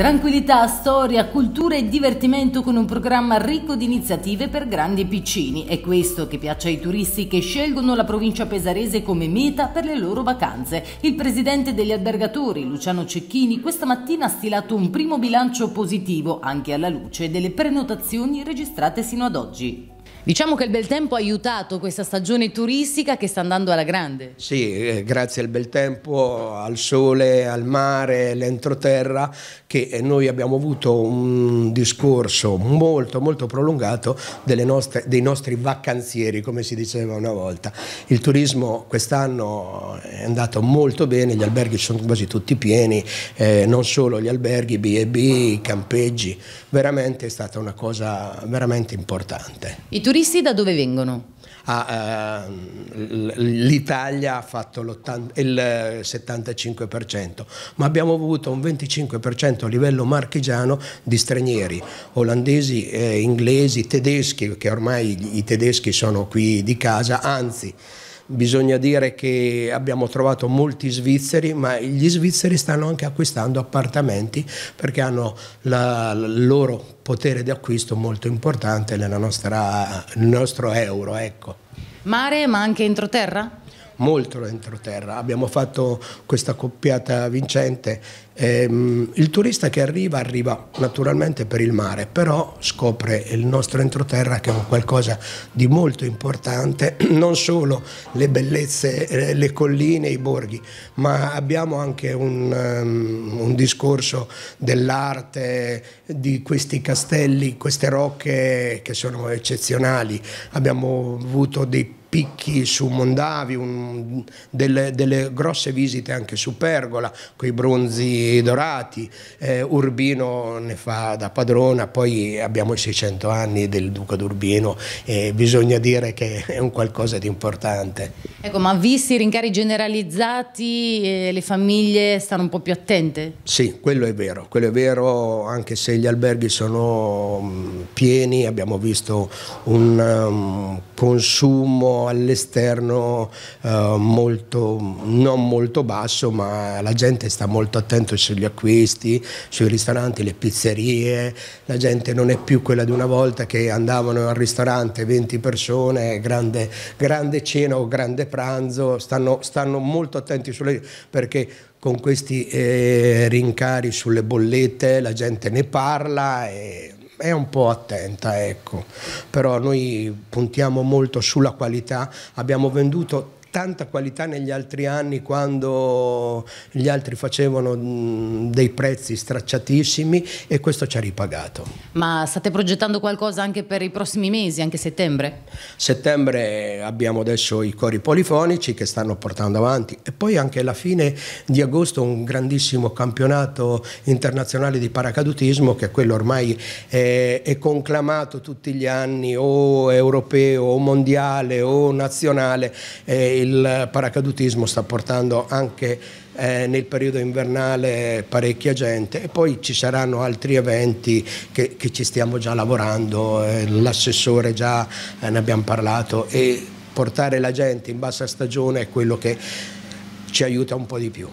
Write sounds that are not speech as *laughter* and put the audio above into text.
Tranquillità, storia, cultura e divertimento con un programma ricco di iniziative per grandi e piccini. È questo che piace ai turisti che scelgono la provincia pesarese come meta per le loro vacanze. Il presidente degli albergatori, Luciano Cecchini, questa mattina ha stilato un primo bilancio positivo anche alla luce delle prenotazioni registrate sino ad oggi. Diciamo che il bel tempo ha aiutato questa stagione turistica che sta andando alla grande. Sì, eh, grazie al bel tempo, al sole, al mare, all'entroterra, che eh, noi abbiamo avuto un discorso molto molto prolungato nostre, dei nostri vacanzieri, come si diceva una volta. Il turismo quest'anno è andato molto bene, gli alberghi sono quasi tutti pieni, eh, non solo gli alberghi, B&B, campeggi, veramente è stata una cosa veramente importante turisti da dove vengono? Ah, eh, L'Italia ha fatto il 75%, ma abbiamo avuto un 25% a livello marchigiano di stranieri, olandesi, eh, inglesi, tedeschi, che ormai i tedeschi sono qui di casa, anzi Bisogna dire che abbiamo trovato molti svizzeri, ma gli svizzeri stanno anche acquistando appartamenti perché hanno il loro potere di acquisto molto importante nella nostra, nel nostro euro. Ecco. Mare ma anche entroterra? molto l'entroterra. Abbiamo fatto questa coppiata vincente. Ehm, il turista che arriva arriva naturalmente per il mare, però scopre il nostro entroterra che è un qualcosa di molto importante, *clears throat* non solo le bellezze, eh, le colline, i borghi, ma abbiamo anche un, um, un discorso dell'arte, di questi castelli, queste rocche che sono eccezionali. Abbiamo avuto dei picchi su Mondavi, un, delle, delle, grosse visite anche su Pergola, con i bronzi dorati, eh, Urbino ne fa da padrona, poi abbiamo i 600 anni del Duca d'Urbino e bisogna dire che è un qualcosa di importante. Ecco, ma visti i rincari generalizzati, eh, le famiglie stanno un po' più attente? Sì, quello è vero, quello è vero anche se gli alberghi sono mm, pieni, abbiamo visto un um, consumo all'esterno eh, molto, non molto basso, ma la gente sta molto attenta sugli acquisti, sui ristoranti, le pizzerie, la gente non è più quella di una volta che andavano al ristorante 20 persone, grande, grande cena o grande pranzo, stanno, stanno molto attenti sulle, perché con questi eh, rincari sulle bollette la gente ne parla e è un po' attenta, ecco. Però noi puntiamo molto sulla qualità, abbiamo venduto tanta qualità negli altri anni quando gli altri facevano dei prezzi stracciatissimi e questo ci ha ripagato. Ma state progettando qualcosa anche per i prossimi mesi, anche settembre? Settembre abbiamo adesso i cori polifonici che stanno portando avanti e poi anche alla fine di agosto un grandissimo campionato internazionale di paracadutismo che è quello ormai è, è conclamato tutti gli anni o europeo o mondiale o nazionale. Eh, il paracadutismo sta portando anche eh, nel periodo invernale parecchia gente e poi ci saranno altri eventi che, che ci stiamo già lavorando, eh, l'assessore già eh, ne abbiamo parlato e portare la gente in bassa stagione è quello che ci aiuta un po' di più.